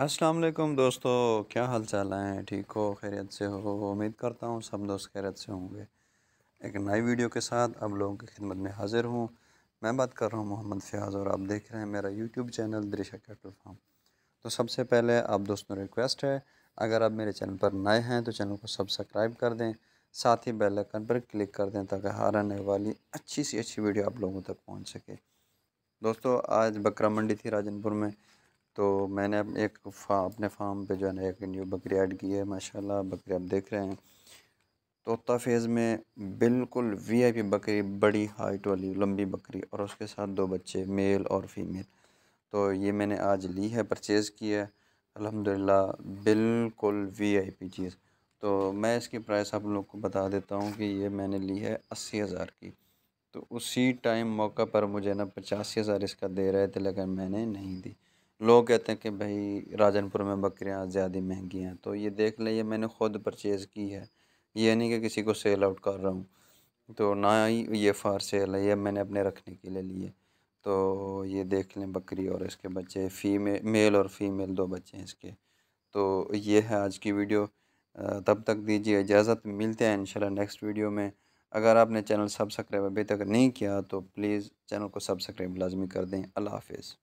अस्सलाम वालेकुम दोस्तों क्या हाल चाल हैं ठीक हो खैरियत से हो उम्मीद करता हूँ सब दोस्त खैरियत से होंगे एक नई वीडियो के साथ आप लोगों की खिदमत में हाज़िर हूँ मैं बात कर रहा हूँ मोहम्मद फ़ियाज़ और आप देख रहे हैं मेरा YouTube channel Drisha cattle farm तो सबसे पहले आप दोस्तों रिक्वेस्ट है अगर आप मेरे चैनल पर नए हैं तो चैनल को सब्सक्राइब कर दें साथ ही बेल आइकन पर क्लिक कर दें ताकि हर आने वाली अच्छी सी अच्छी वीडियो आप लोगों तक पहुँच सके दोस्तों आज बकरा मंडी थी राजनपुर में तो मैंने एक फा अपने फार्म पे जो है ना एक न्यू बकरी ऐड की है माशाल्लाह बकरी आप देख रहे हैं तोता फेज़ में बिल्कुल वीआईपी बकरी बड़ी हाइट वाली लंबी बकरी और उसके साथ दो बच्चे मेल और फीमेल तो ये मैंने आज ली है परचेज़ की है अल्हम्दुलिल्लाह बिल्कुल वीआईपी चीज़ तो मैं इसकी प्राइस आप लोग को बता देता हूँ कि ये मैंने ली है अस्सी हज़ार की तो उसी टाइम मौका पर मुझे ना पचासी हज़ार इसका दे रहे थे लेकिन मैंने नहीं दी लोग कहते हैं कि भाई राजनपुर में बकरियाँ ज़्यादा महंगी हैं तो ये देख लें ये मैंने ख़ुद परचेज़ की है ये नहीं कि किसी को सेल आउट कर रहा हूँ तो ना ही ये फार सेल है ये मैंने अपने रखने के लिए लिए तो ये देख लें बकरी और इसके बच्चे फीमेल मेल और फीमेल दो बच्चे हैं इसके तो ये है आज की वीडियो तब तक दीजिए इजाज़त मिलते हैं इंशाल्लाह नेक्स्ट वीडियो में अगर आपने चैनल सब्सक्राइब अभी तक नहीं किया तो प्लीज़ चैनल को सब्सक्राइब लाजमी कर दें अल्लाह हाफिज़